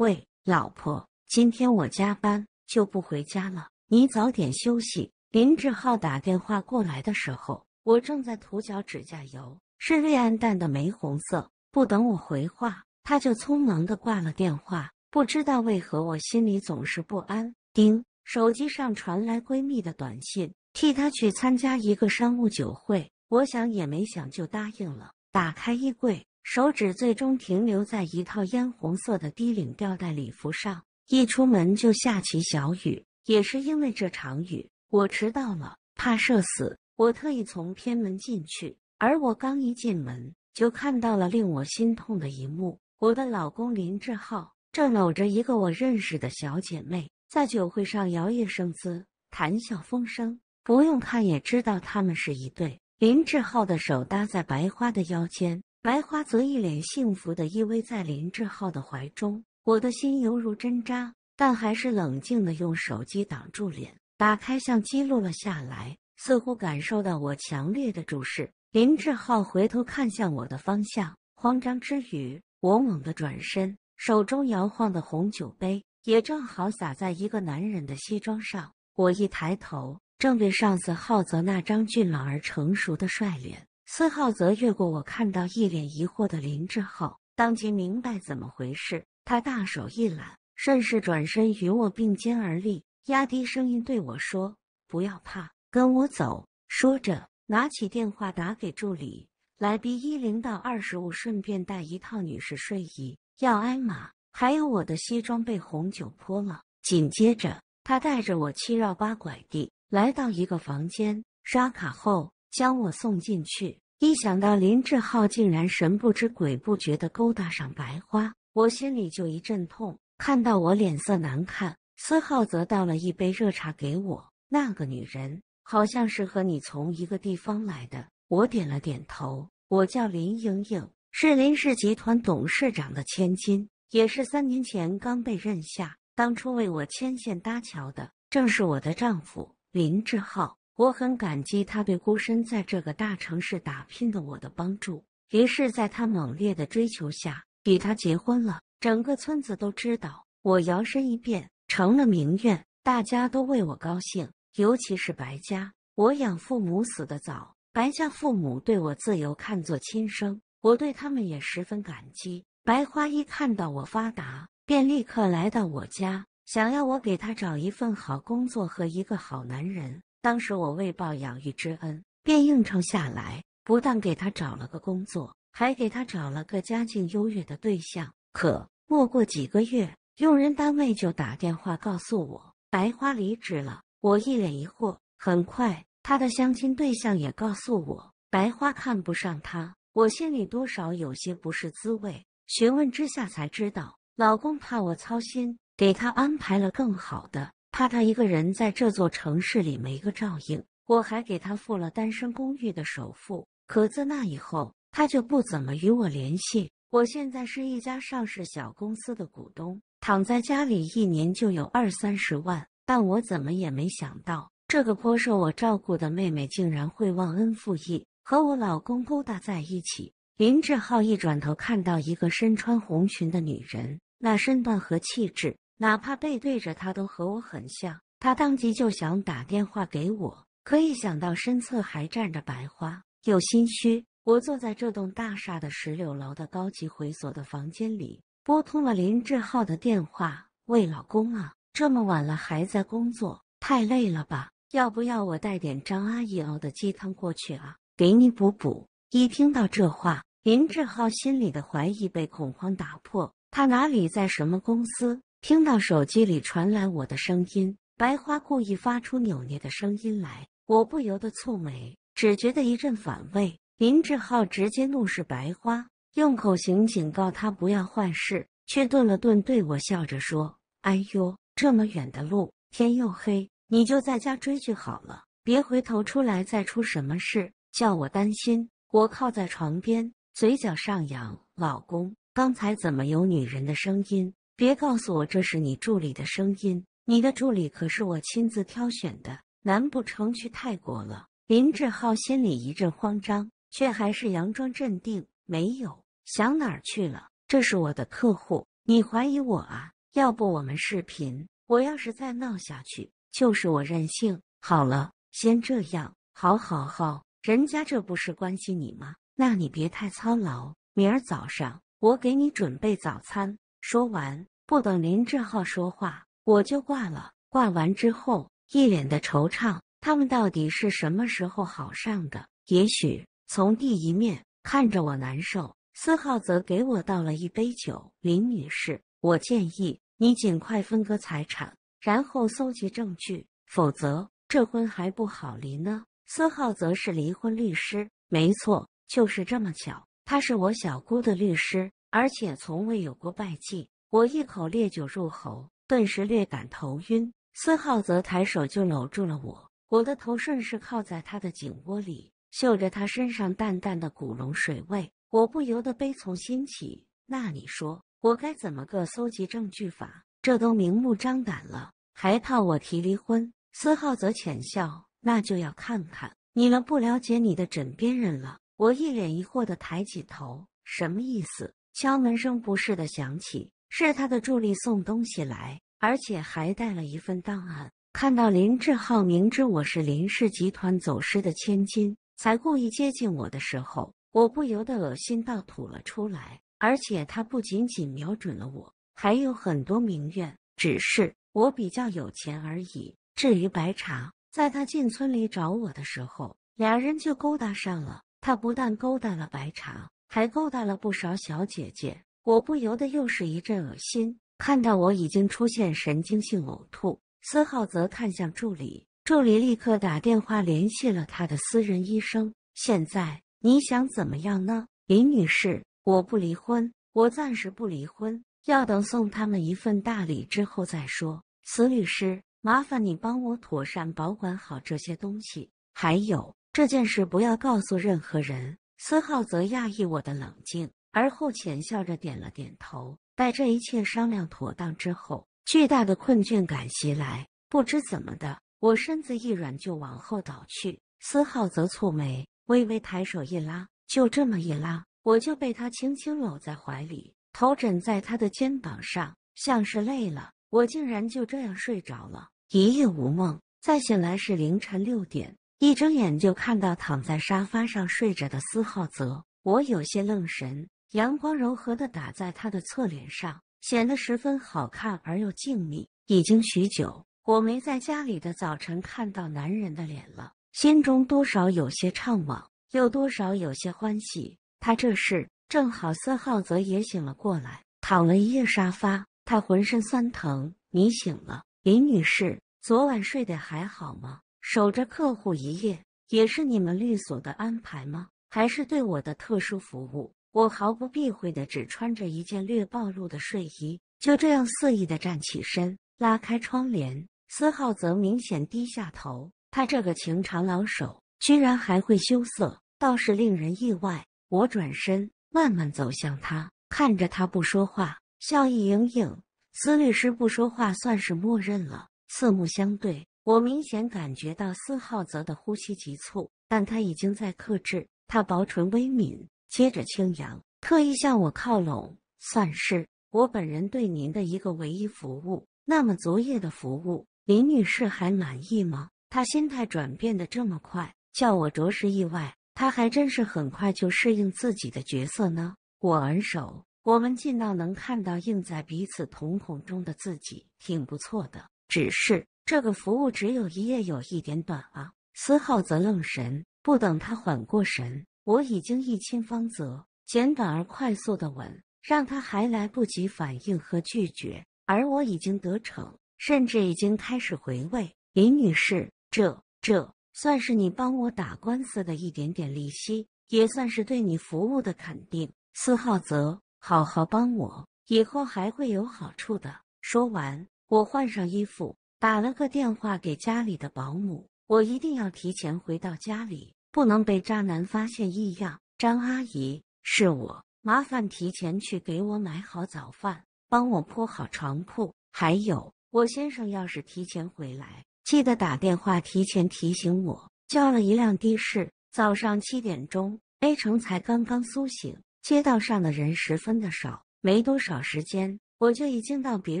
喂，老婆，今天我加班就不回家了，你早点休息。林志浩打电话过来的时候，我正在涂脚指甲油，是略暗淡的玫红色。不等我回话，他就匆忙的挂了电话。不知道为何，我心里总是不安。叮，手机上传来闺蜜的短信，替她去参加一个商务酒会。我想也没想就答应了。打开衣柜。手指最终停留在一套烟红色的低领吊带礼服上。一出门就下起小雨，也是因为这场雨，我迟到了，怕社死我，特意从偏门进去。而我刚一进门，就看到了令我心痛的一幕：我的老公林志浩正搂着一个我认识的小姐妹，在酒会上摇曳生姿，谈笑风生。不用看也知道，他们是一对。林志浩的手搭在白花的腰间。白花则一脸幸福的依偎在林志浩的怀中，我的心犹如针扎，但还是冷静的用手机挡住脸，打开相机录了下来。似乎感受到我强烈的注视，林志浩回头看向我的方向，慌张之余，我猛地转身，手中摇晃的红酒杯也正好洒在一个男人的西装上。我一抬头，正对上司浩泽那张俊朗而成熟的帅脸。司浩泽越过我，看到一脸疑惑的林志后，当即明白怎么回事。他大手一揽，顺势转身与我并肩而立，压低声音对我说：“不要怕，跟我走。”说着，拿起电话打给助理：“来，B 一零到二十五，顺便带一套女士睡衣，要艾玛。还有我的西装被红酒泼了。”紧接着，他带着我七绕八拐地来到一个房间，刷卡后。将我送进去。一想到林志浩竟然神不知鬼不觉的勾搭上白花，我心里就一阵痛。看到我脸色难看，思浩则倒了一杯热茶给我。那个女人好像是和你从一个地方来的。我点了点头。我叫林莹莹，是林氏集团董事长的千金，也是三年前刚被认下。当初为我牵线搭桥的，正是我的丈夫林志浩。我很感激他对孤身在这个大城市打拼的我的帮助，于是，在他猛烈的追求下，与他结婚了。整个村子都知道，我摇身一变成了名媛，大家都为我高兴，尤其是白家。我养父母死得早，白家父母对我自由看作亲生，我对他们也十分感激。白花一看到我发达，便立刻来到我家，想要我给他找一份好工作和一个好男人。当时我为报养育之恩，便应承下来，不但给他找了个工作，还给他找了个家境优越的对象。可没过几个月，用人单位就打电话告诉我，白花离职了。我一脸疑惑。很快，他的相亲对象也告诉我，白花看不上他。我心里多少有些不是滋味。询问之下才知道，老公怕我操心，给他安排了更好的。怕他一个人在这座城市里没个照应，我还给他付了单身公寓的首付。可自那以后，他就不怎么与我联系。我现在是一家上市小公司的股东，躺在家里一年就有二三十万。但我怎么也没想到，这个颇受我照顾的妹妹竟然会忘恩负义，和我老公勾搭在一起。林志浩一转头，看到一个身穿红裙的女人，那身段和气质。哪怕背对着他都和我很像，他当即就想打电话给我，可一想到身侧还站着白花，又心虚。我坐在这栋大厦的十六楼的高级会所的房间里，拨通了林志浩的电话：“喂，老公啊，这么晚了还在工作，太累了吧？要不要我带点张阿姨熬的鸡汤过去啊，给你补补？”一听到这话，林志浩心里的怀疑被恐慌打破，他哪里在什么公司？听到手机里传来我的声音，白花故意发出扭捏的声音来，我不由得蹙眉，只觉得一阵反胃。林志浩直接怒视白花，用口型警告他不要坏事，却顿了顿，对我笑着说：“哎呦，这么远的路，天又黑，你就在家追剧好了，别回头出来再出什么事，叫我担心。”我靠在床边，嘴角上扬：“老公，刚才怎么有女人的声音？”别告诉我这是你助理的声音！你的助理可是我亲自挑选的，难不成去泰国了？林志浩心里一阵慌张，却还是佯装镇定。没有，想哪儿去了？这是我的客户，你怀疑我啊？要不我们视频？我要是再闹下去，就是我任性。好了，先这样。好好好，人家这不是关心你吗？那你别太操劳，明儿早上我给你准备早餐。说完，不等林志浩说话，我就挂了。挂完之后，一脸的惆怅。他们到底是什么时候好上的？也许从第一面看着我难受。司浩则给我倒了一杯酒。林女士，我建议你尽快分割财产，然后搜集证据，否则这婚还不好离呢。司浩则是离婚律师，没错，就是这么巧，他是我小姑的律师。而且从未有过败绩。我一口烈酒入喉，顿时略感头晕。司浩则抬手就搂住了我，我的头顺势靠在他的颈窝里，嗅着他身上淡淡的古龙水味。我不由得悲从心起。那你说，我该怎么个搜集证据法？这都明目张胆了，还怕我提离婚？司浩则浅笑：“那就要看看你们不了解你的枕边人了。”我一脸疑惑的抬起头：“什么意思？”敲门声不适的响起，是他的助理送东西来，而且还带了一份档案。看到林志浩明知我是林氏集团走失的千金，才故意接近我的时候，我不由得恶心到吐了出来。而且他不仅仅瞄准了我，还有很多名媛，只是我比较有钱而已。至于白茶，在他进村里找我的时候，俩人就勾搭上了。他不但勾搭了白茶。还勾搭了不少小姐姐，我不由得又是一阵恶心。看到我已经出现神经性呕吐，司浩则看向助理，助理立刻打电话联系了他的私人医生。现在你想怎么样呢，林女士？我不离婚，我暂时不离婚，要等送他们一份大礼之后再说。司律师，麻烦你帮我妥善保管好这些东西，还有这件事不要告诉任何人。司浩则讶异我的冷静，而后浅笑着点了点头。待这一切商量妥当之后，巨大的困倦感袭来，不知怎么的，我身子一软就往后倒去。司浩则蹙眉，微微抬手一拉，就这么一拉，我就被他轻轻搂在怀里，头枕在他的肩膀上，像是累了，我竟然就这样睡着了，一夜无梦。再醒来是凌晨六点。一睁眼就看到躺在沙发上睡着的司浩泽，我有些愣神。阳光柔和的打在他的侧脸上，显得十分好看而又静谧。已经许久，我没在家里的早晨看到男人的脸了，心中多少有些怅惘，又多少有些欢喜。他这是正好，司浩泽也醒了过来，躺了一夜沙发，他浑身酸疼。你醒了，林女士，昨晚睡得还好吗？守着客户一夜，也是你们律所的安排吗？还是对我的特殊服务？我毫不避讳的只穿着一件略暴露的睡衣，就这样肆意的站起身，拉开窗帘。司浩则明显低下头，他这个情场老手，居然还会羞涩，倒是令人意外。我转身，慢慢走向他，看着他不说话，笑意盈盈。司律师不说话，算是默认了。四目相对。我明显感觉到司浩泽的呼吸急促，但他已经在克制。他薄唇微抿，接着轻扬，特意向我靠拢，算是我本人对您的一个唯一服务。那么昨夜的服务，林女士还满意吗？她心态转变的这么快，叫我着实意外。她还真是很快就适应自己的角色呢。我而首，我们近到能看到映在彼此瞳孔中的自己，挺不错的。只是。这个服务只有一夜，有一点短啊。司浩泽愣神，不等他缓过神，我已经一亲芳泽，简短而快速的吻，让他还来不及反应和拒绝，而我已经得逞，甚至已经开始回味。林女士，这这算是你帮我打官司的一点点利息，也算是对你服务的肯定。司浩泽，好好帮我，以后还会有好处的。说完，我换上衣服。打了个电话给家里的保姆，我一定要提前回到家里，不能被渣男发现异样。张阿姨，是我，麻烦提前去给我买好早饭，帮我铺好床铺。还有，我先生要是提前回来，记得打电话提前提醒我。叫了一辆的士，早上七点钟，A 城才刚刚苏醒，街道上的人十分的少，没多少时间，我就已经到别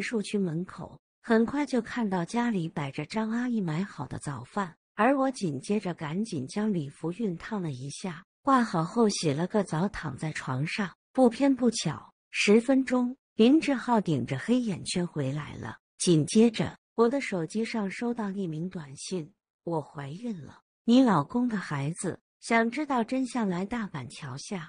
墅区门口。很快就看到家里摆着张阿姨买好的早饭，而我紧接着赶紧将礼服熨烫了一下，挂好后洗了个澡，躺在床上。不偏不巧，十分钟，林志浩顶着黑眼圈回来了。紧接着，我的手机上收到匿名短信：“我怀孕了，你老公的孩子，想知道真相来大板桥下。”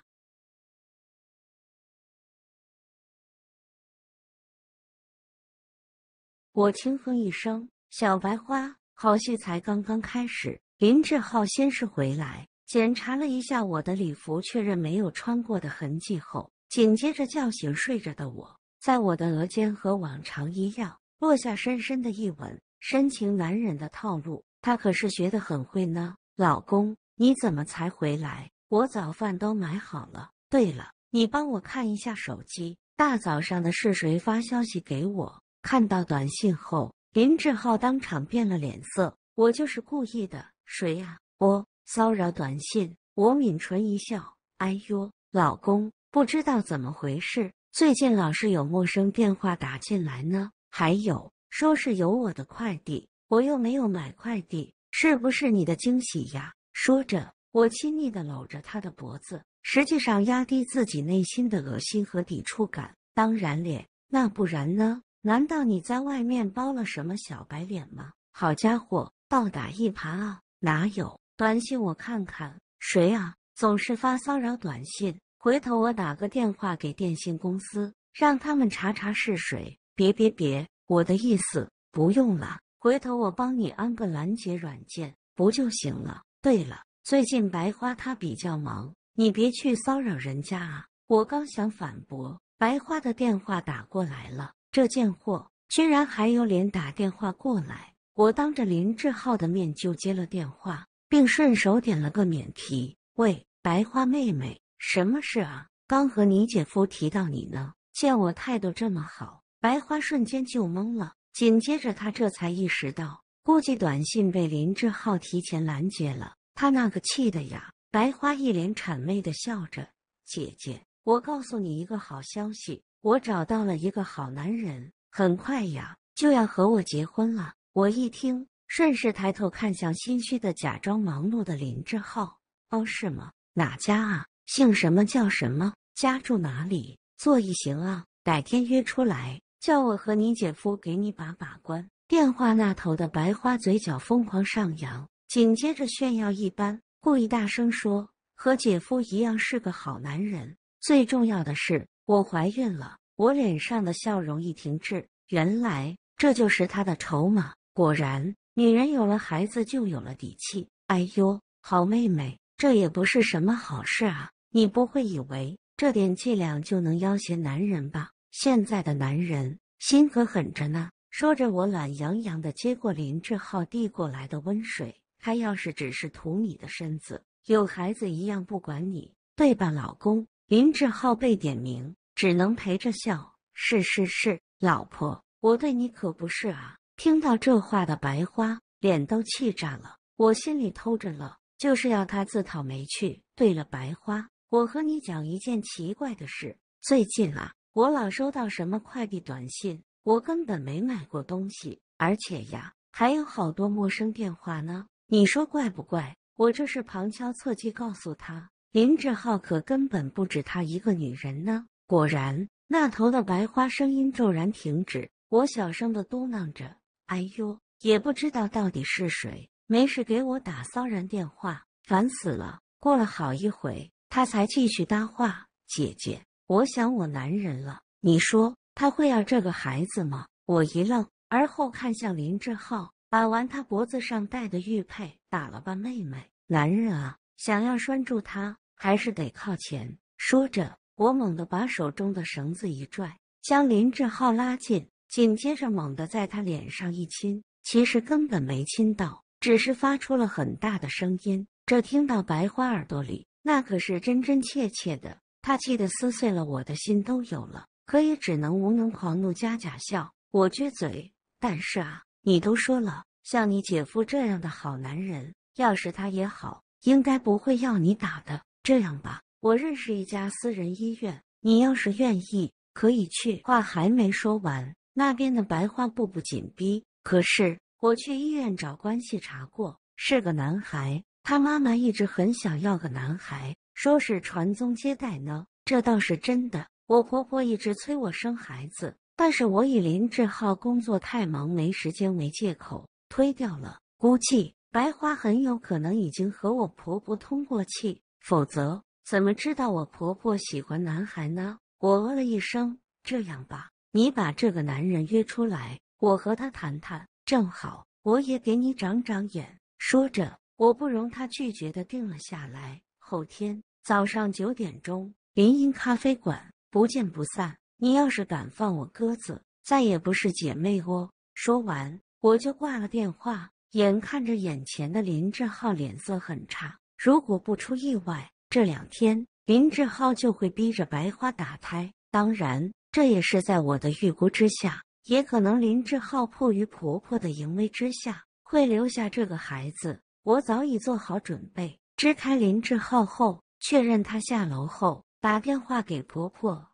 我轻哼一声：“小白花，好戏才刚刚开始。”林志浩先是回来检查了一下我的礼服，确认没有穿过的痕迹后，紧接着叫醒睡着的我，在我的额间和往常一样落下深深的一吻，深情难忍的套路，他可是学得很会呢。老公，你怎么才回来？我早饭都买好了。对了，你帮我看一下手机，大早上的是谁发消息给我？看到短信后，林志浩当场变了脸色。我就是故意的，谁呀？我骚扰短信。我抿唇一笑，哎呦，老公，不知道怎么回事，最近老是有陌生电话打进来呢。还有，说是有我的快递，我又没有买快递，是不是你的惊喜呀？说着，我亲昵的搂着他的脖子，实际上压低自己内心的恶心和抵触感。当然咧，那不然呢？难道你在外面包了什么小白脸吗？好家伙，暴打一耙啊！哪有？短信我看看，谁啊？总是发骚扰短信，回头我打个电话给电信公司，让他们查查是谁。别别别，我的意思不用了，回头我帮你安个拦截软件不就行了？对了，最近白花他比较忙，你别去骚扰人家啊。我刚想反驳，白花的电话打过来了。这贱货居然还有脸打电话过来！我当着林志浩的面就接了电话，并顺手点了个免提。“喂，白花妹妹，什么事啊？刚和你姐夫提到你呢。”见我态度这么好，白花瞬间就懵了。紧接着，他这才意识到，估计短信被林志浩提前拦截了。他那个气的呀！白花一脸谄媚的笑着：“姐姐，我告诉你一个好消息。”我找到了一个好男人，很快呀就要和我结婚了。我一听，顺势抬头看向心虚的、假装忙碌的林志浩。哦，是吗？哪家啊？姓什么叫什么？家住哪里？坐一行啊，改天约出来，叫我和你姐夫给你把把关。电话那头的白花嘴角疯狂上扬，紧接着炫耀一般，故意大声说：“和姐夫一样是个好男人，最重要的是。”我怀孕了，我脸上的笑容一停滞。原来这就是他的筹码。果然，女人有了孩子就有了底气。哎呦，好妹妹，这也不是什么好事啊！你不会以为这点伎俩就能要挟男人吧？现在的男人心可狠着呢。说着，我懒洋洋的接过林志浩递过来的温水。他要是只是图你的身子，有孩子一样不管你，对吧，老公？林志浩被点名，只能陪着笑。是是是，老婆，我对你可不是啊！听到这话的白花脸都气炸了，我心里偷着乐，就是要他自讨没趣。对了，白花，我和你讲一件奇怪的事。最近啊，我老收到什么快递短信，我根本没买过东西，而且呀，还有好多陌生电话呢。你说怪不怪？我这是旁敲侧击告诉他。林志浩可根本不止他一个女人呢。果然，那头的白花声音骤然停止。我小声的嘟囔着：“哎呦，也不知道到底是谁，没事给我打骚然电话，烦死了。”过了好一会，他才继续搭话：“姐姐，我想我男人了。你说他会要这个孩子吗？”我一愣，而后看向林志浩，把玩他脖子上戴的玉佩：“打了吧，妹妹。男人啊，想要拴住他。”还是得靠钱。说着，我猛地把手中的绳子一拽，将林志浩拉近，紧接着猛地在他脸上一亲。其实根本没亲到，只是发出了很大的声音。这听到白花耳朵里，那可是真真切切的。他气得撕碎了我的心都有了，可也只能无能狂怒加假笑。我撅嘴，但是啊，你都说了，像你姐夫这样的好男人，要是他也好，应该不会要你打的。这样吧，我认识一家私人医院，你要是愿意，可以去。话还没说完，那边的白花步步紧逼。可是我去医院找关系查过，是个男孩。他妈妈一直很想要个男孩，说是传宗接代呢。这倒是真的，我婆婆一直催我生孩子，但是我以林志浩工作太忙没时间为借口推掉了。估计白花很有可能已经和我婆婆通过气。否则，怎么知道我婆婆喜欢男孩呢？我哦了一声：“这样吧，你把这个男人约出来，我和他谈谈。正好，我也给你长长眼。”说着，我不容他拒绝的定了下来：后天早上九点钟，林荫咖啡馆，不见不散。你要是敢放我鸽子，再也不是姐妹哦！说完，我就挂了电话。眼看着眼前的林志浩脸色很差。如果不出意外，这两天林志浩就会逼着白花打胎。当然，这也是在我的预估之下。也可能林志浩迫于婆婆的淫威之下，会留下这个孩子。我早已做好准备，支开林志浩后，确认他下楼后，打电话给婆婆：“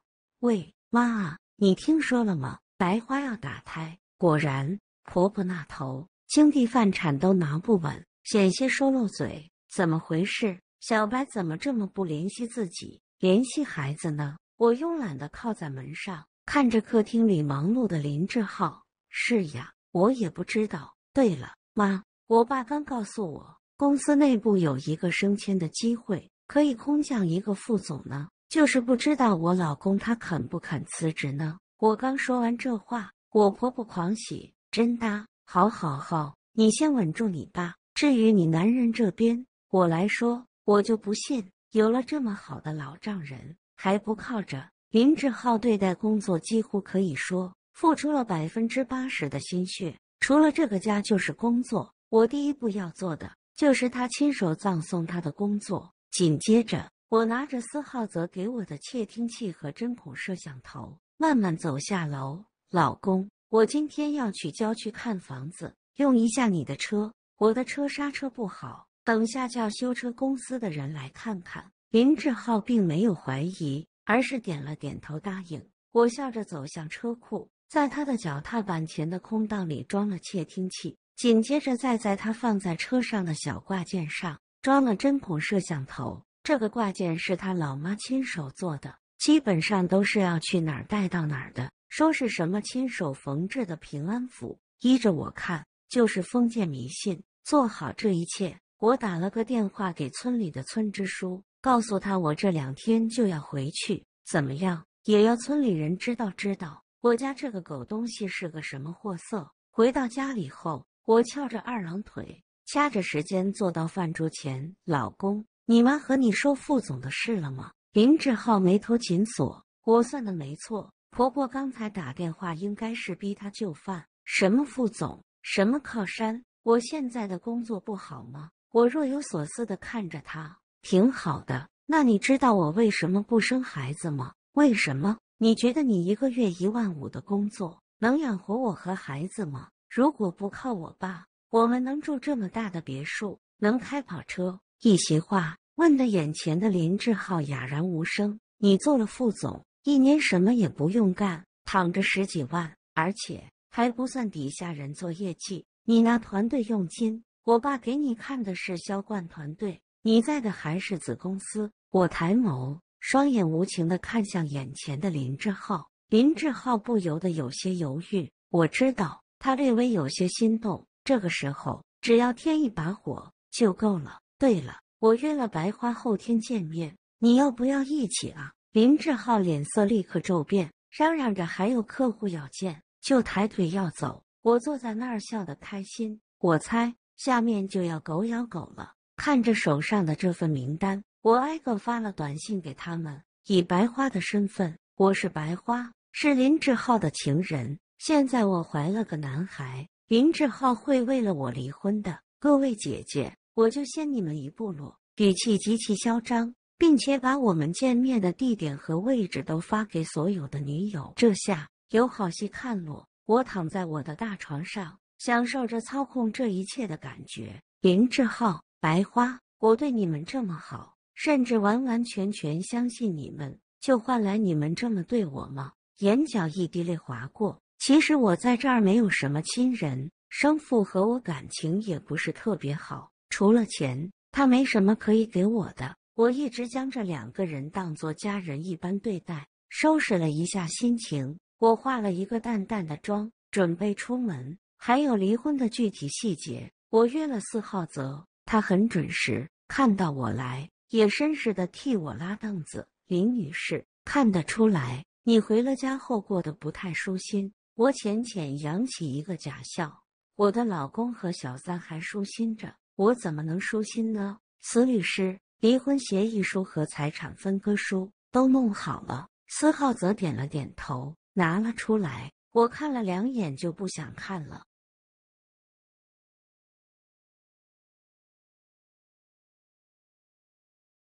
喂，妈你听说了吗？白花要打胎。”果然，婆婆那头，轻地饭铲都拿不稳，险些说漏嘴。怎么回事？小白怎么这么不联系自己，联系孩子呢？我慵懒的靠在门上，看着客厅里忙碌的林志浩。是呀，我也不知道。对了，妈，我爸刚告诉我，公司内部有一个升迁的机会，可以空降一个副总呢。就是不知道我老公他肯不肯辞职呢？我刚说完这话，我婆婆狂喜，真的，好好好，你先稳住你爸，至于你男人这边。我来说，我就不信有了这么好的老丈人还不靠着林志浩对待工作几乎可以说付出了百分之八十的心血，除了这个家就是工作。我第一步要做的就是他亲手葬送他的工作。紧接着，我拿着司浩泽给我的窃听器和针孔摄像头，慢慢走下楼。老公，我今天要去郊区看房子，用一下你的车，我的车刹车不好。等下叫修车公司的人来看看。林志浩并没有怀疑，而是点了点头答应。我笑着走向车库，在他的脚踏板前的空档里装了窃听器，紧接着再在他放在车上的小挂件上装了针孔摄像头。这个挂件是他老妈亲手做的，基本上都是要去哪儿带到哪儿的，说是什么亲手缝制的平安符。依着我看，就是封建迷信。做好这一切。我打了个电话给村里的村支书，告诉他我这两天就要回去，怎么样也要村里人知道知道我家这个狗东西是个什么货色。回到家里后，我翘着二郎腿，掐着时间坐到饭桌前。老公，你妈和你说副总的事了吗？林志浩眉头紧锁。我算的没错，婆婆刚才打电话应该是逼他就范。什么副总，什么靠山？我现在的工作不好吗？我若有所思的看着他，挺好的。那你知道我为什么不生孩子吗？为什么？你觉得你一个月一万五的工作能养活我和孩子吗？如果不靠我爸，我们能住这么大的别墅，能开跑车？一席话问得眼前的林志浩哑然无声。你做了副总，一年什么也不用干，躺着十几万，而且还不算底下人做业绩，你拿团队佣金。我爸给你看的是销冠团队，你在的还是子公司。我抬眸，双眼无情地看向眼前的林志浩。林志浩不由得有些犹豫。我知道他略微有些心动。这个时候，只要添一把火就够了。对了，我约了白花后天见面，你要不要一起啊？林志浩脸色立刻骤变，嚷嚷着还有客户要见，就抬腿要走。我坐在那儿笑得开心。我猜。下面就要狗咬狗了。看着手上的这份名单，我挨个发了短信给他们。以白花的身份，我是白花，是林志浩的情人。现在我怀了个男孩，林志浩会为了我离婚的。各位姐姐，我就先你们一步裸，语气极其嚣张，并且把我们见面的地点和位置都发给所有的女友。这下有好戏看喽！我躺在我的大床上。享受着操控这一切的感觉，林志浩、白花，我对你们这么好，甚至完完全全相信你们，就换来你们这么对我吗？眼角一滴泪划过。其实我在这儿没有什么亲人，生父和我感情也不是特别好，除了钱，他没什么可以给我的。我一直将这两个人当作家人一般对待。收拾了一下心情，我化了一个淡淡的妆，准备出门。还有离婚的具体细节，我约了司浩泽，他很准时。看到我来，也绅士的替我拉凳子。林女士，看得出来，你回了家后过得不太舒心。我浅浅扬起一个假笑。我的老公和小三还舒心着，我怎么能舒心呢？此律师，离婚协议书和财产分割书都弄好了。司浩泽点了点头，拿了出来。我看了两眼就不想看了。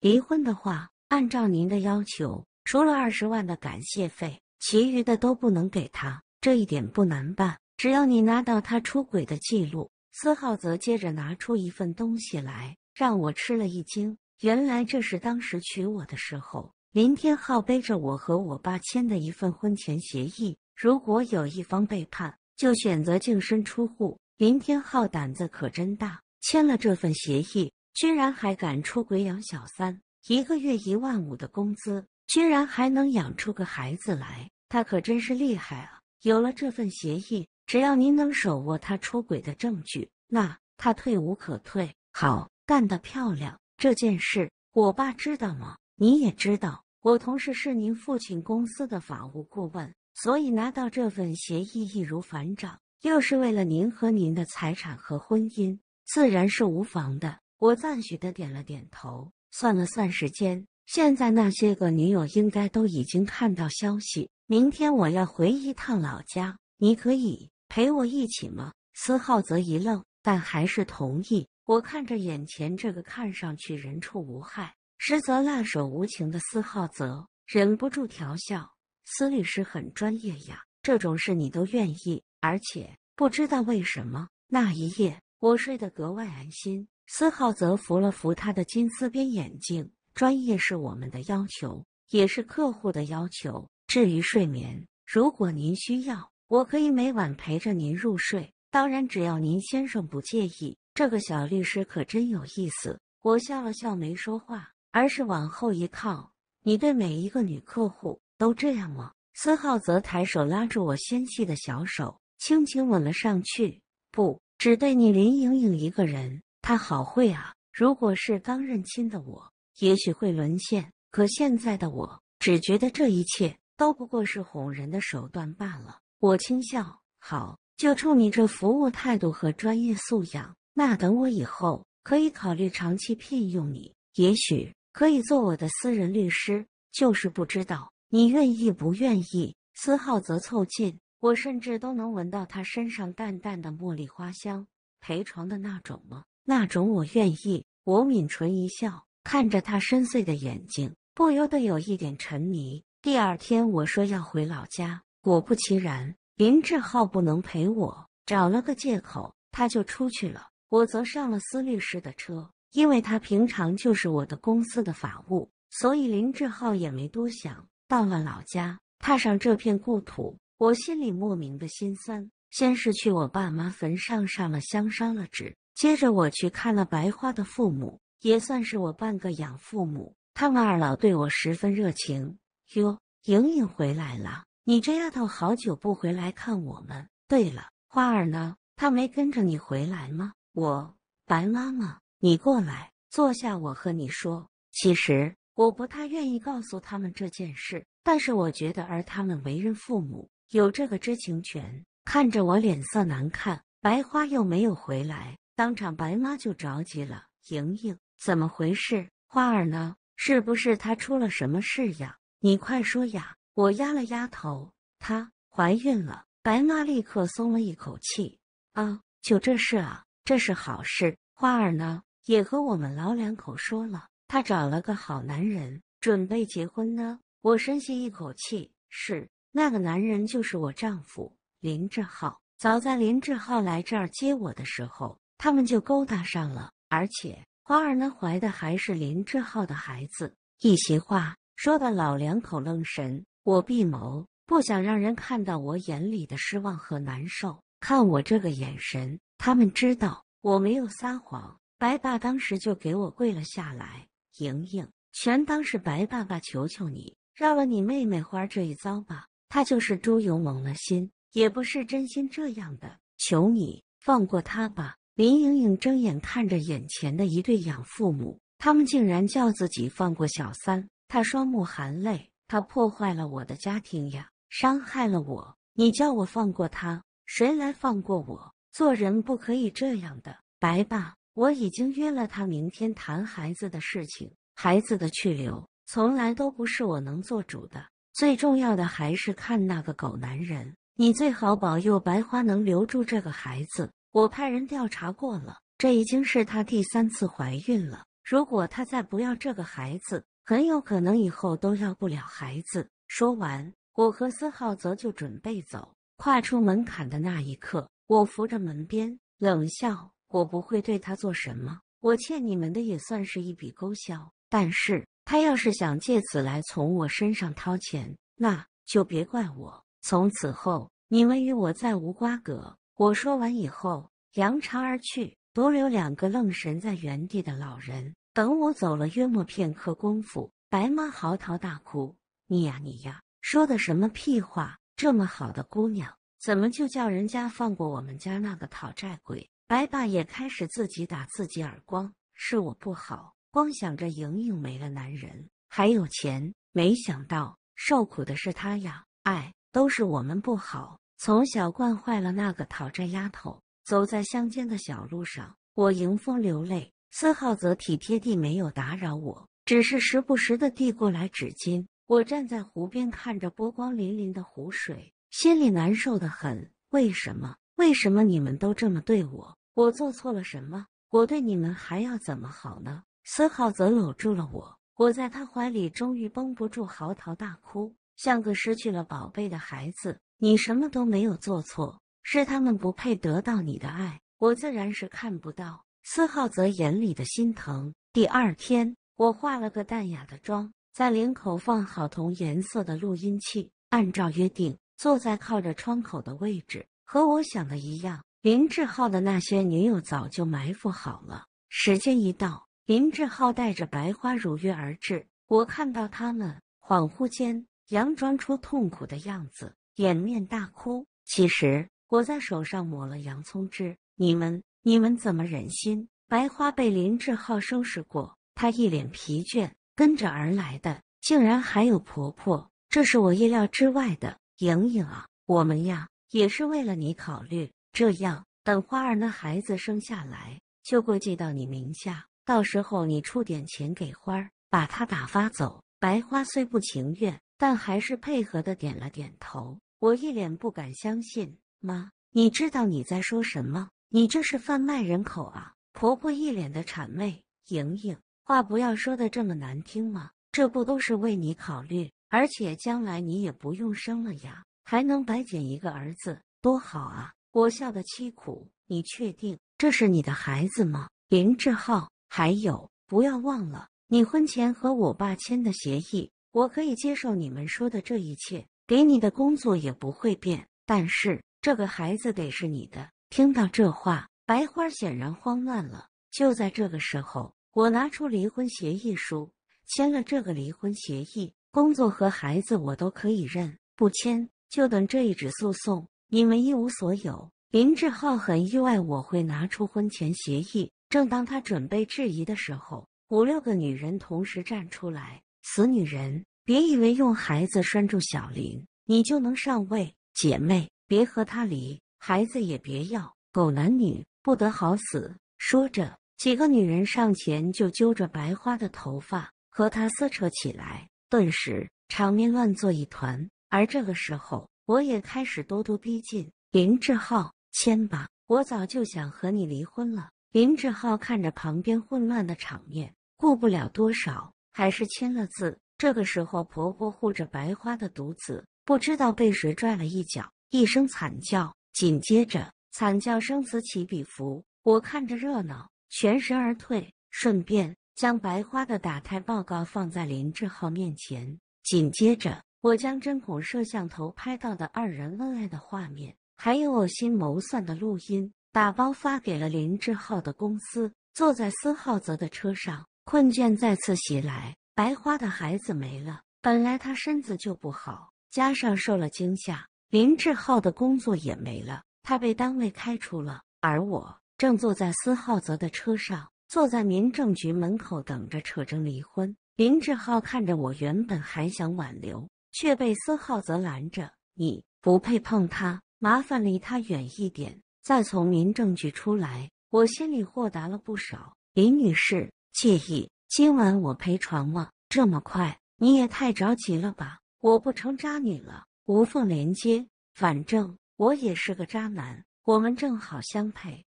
离婚的话，按照您的要求，除了二十万的感谢费，其余的都不能给他。这一点不难办，只要你拿到他出轨的记录。司浩泽接着拿出一份东西来，让我吃了一惊。原来这是当时娶我的时候，林天浩背着我和我爸签的一份婚前协议。如果有一方背叛，就选择净身出户。林天浩胆子可真大，签了这份协议。居然还敢出轨养小三，一个月一万五的工资，居然还能养出个孩子来，他可真是厉害啊！有了这份协议，只要您能手握他出轨的证据，那他退无可退。好，干得漂亮！这件事，我爸知道吗？你也知道，我同事是您父亲公司的法务顾问，所以拿到这份协议易如反掌。又是为了您和您的财产和婚姻，自然是无妨的。我赞许的点了点头，算了算时间，现在那些个女友应该都已经看到消息。明天我要回一趟老家，你可以陪我一起吗？司浩泽一愣，但还是同意。我看着眼前这个看上去人畜无害，实则辣手无情的司浩泽，忍不住调笑：“司律师很专业呀，这种事你都愿意。”而且不知道为什么那一夜我睡得格外安心。司浩泽扶了扶他的金丝边眼镜，专业是我们的要求，也是客户的要求。至于睡眠，如果您需要，我可以每晚陪着您入睡。当然，只要您先生不介意。这个小律师可真有意思。我笑了笑，没说话，而是往后一靠。你对每一个女客户都这样吗？司浩泽抬手拉住我纤细的小手，轻轻吻了上去。不，只对你林颖颖一个人。他好会啊！如果是刚认亲的我，也许会沦陷。可现在的我，只觉得这一切都不过是哄人的手段罢了。我轻笑，好，就冲你这服务态度和专业素养，那等我以后可以考虑长期聘用你，也许可以做我的私人律师。就是不知道你愿意不愿意。思浩则凑近，我甚至都能闻到他身上淡淡的茉莉花香，陪床的那种吗？那种我愿意，我抿唇一笑，看着他深邃的眼睛，不由得有一点沉迷。第二天，我说要回老家，果不其然，林志浩不能陪我，找了个借口，他就出去了，我则上了司律师的车，因为他平常就是我的公司的法务，所以林志浩也没多想。到了老家，踏上这片故土，我心里莫名的心酸。先是去我爸妈坟上上了香，烧了纸。接着我去看了白花的父母，也算是我半个养父母。他们二老对我十分热情。哟，莹莹回来了，你这丫头好久不回来看我们。对了，花儿呢？她没跟着你回来吗？我，白妈妈，你过来坐下，我和你说。其实我不太愿意告诉他们这件事，但是我觉得而他们为人父母有这个知情权。看着我脸色难看，白花又没有回来。当场，白妈就着急了：“莹莹，怎么回事？花儿呢？是不是她出了什么事呀？你快说呀！”我压了压头：“她怀孕了。”白妈立刻松了一口气：“啊，就这事啊，这是好事。花儿呢，也和我们老两口说了，她找了个好男人，准备结婚呢。”我深吸一口气：“是，那个男人就是我丈夫林志浩。早在林志浩来这儿接我的时候。”他们就勾搭上了，而且花儿呢怀的还是林志浩的孩子。一席话说的老两口愣神，我闭眸，不想让人看到我眼里的失望和难受。看我这个眼神，他们知道我没有撒谎。白爸当时就给我跪了下来：“莹莹，全当是白爸爸求求你，饶了你妹妹花这一遭吧。她就是猪油蒙了心，也不是真心这样的。求你放过她吧。”林莹莹睁眼看着眼前的一对养父母，他们竟然叫自己放过小三。她双目含泪，他破坏了我的家庭呀，伤害了我。你叫我放过他，谁来放过我？做人不可以这样的。白爸，我已经约了他明天谈孩子的事情，孩子的去留从来都不是我能做主的。最重要的还是看那个狗男人，你最好保佑白花能留住这个孩子。我派人调查过了，这已经是她第三次怀孕了。如果她再不要这个孩子，很有可能以后都要不了孩子。说完，我和司浩泽就准备走。跨出门槛的那一刻，我扶着门边冷笑：“我不会对她做什么，我欠你们的也算是一笔勾销。但是她要是想借此来从我身上掏钱，那就别怪我。从此后，你们与我再无瓜葛。”我说完以后，扬长而去，独留两个愣神在原地的老人。等我走了约莫片刻功夫，白妈嚎啕大哭：“你呀你呀，说的什么屁话！这么好的姑娘，怎么就叫人家放过我们家那个讨债鬼？”白爸也开始自己打自己耳光：“是我不好，光想着莹莹没了男人，还有钱，没想到受苦的是她呀！哎，都是我们不好。”从小惯坏了那个讨债丫头。走在乡间的小路上，我迎风流泪。司浩则体贴地没有打扰我，只是时不时的递过来纸巾。我站在湖边，看着波光粼粼的湖水，心里难受的很。为什么？为什么你们都这么对我？我做错了什么？我对你们还要怎么好呢？司浩则搂住了我，我在他怀里终于绷不住，嚎啕大哭，像个失去了宝贝的孩子。你什么都没有做错，是他们不配得到你的爱。我自然是看不到司浩泽眼里的心疼。第二天，我化了个淡雅的妆，在领口放好同颜色的录音器，按照约定坐在靠着窗口的位置。和我想的一样，林志浩的那些女友早就埋伏好了。时间一到，林志浩带着白花如约而至。我看到他们，恍惚间佯装出痛苦的样子。掩面大哭。其实我在手上抹了洋葱汁。你们，你们怎么忍心？白花被林志浩收拾过，她一脸疲倦。跟着而来的，竟然还有婆婆。这是我意料之外的。莹莹啊，我们呀，也是为了你考虑。这样，等花儿那孩子生下来，就过继到你名下。到时候你出点钱给花儿，把她打发走。白花虽不情愿，但还是配合的点了点头。我一脸不敢相信，妈，你知道你在说什么？你这是贩卖人口啊！婆婆一脸的谄媚，莹莹，话不要说的这么难听吗？这不都是为你考虑，而且将来你也不用生了呀，还能白捡一个儿子，多好啊！我笑得凄苦，你确定这是你的孩子吗？林志浩，还有，不要忘了你婚前和我爸签的协议，我可以接受你们说的这一切。给你的工作也不会变，但是这个孩子得是你的。听到这话，白花显然慌乱了。就在这个时候，我拿出离婚协议书，签了这个离婚协议，工作和孩子我都可以认。不签，就等这一纸诉讼，你们一无所有。林志浩很意外我会拿出婚前协议。正当他准备质疑的时候，五六个女人同时站出来，死女人！别以为用孩子拴住小林，你就能上位。姐妹，别和他离，孩子也别要。狗男女，不得好死！说着，几个女人上前就揪着白花的头发，和他撕扯起来。顿时，场面乱作一团。而这个时候，我也开始咄咄逼近林志浩，签吧！我早就想和你离婚了。林志浩看着旁边混乱的场面，顾不了多少，还是签了字。这个时候，婆婆护着白花的独子，不知道被谁拽了一脚，一声惨叫，紧接着惨叫声此起彼伏。我看着热闹，全身而退，顺便将白花的打胎报告放在林志浩面前。紧接着，我将针孔摄像头拍到的二人恩爱的画面，还有我心谋算的录音打包发给了林志浩的公司。坐在孙浩泽的车上，困倦再次袭来。白花的孩子没了，本来他身子就不好，加上受了惊吓，林志浩的工作也没了，他被单位开除了。而我正坐在司浩泽的车上，坐在民政局门口等着扯证离婚。林志浩看着我，原本还想挽留，却被司浩泽拦着：“你不配碰他，麻烦离他远一点。”再从民政局出来，我心里豁达了不少。林女士，介意？今晚我陪床吗？这么快，你也太着急了吧！我不成渣女了，无缝连接，反正我也是个渣男，我们正好相配。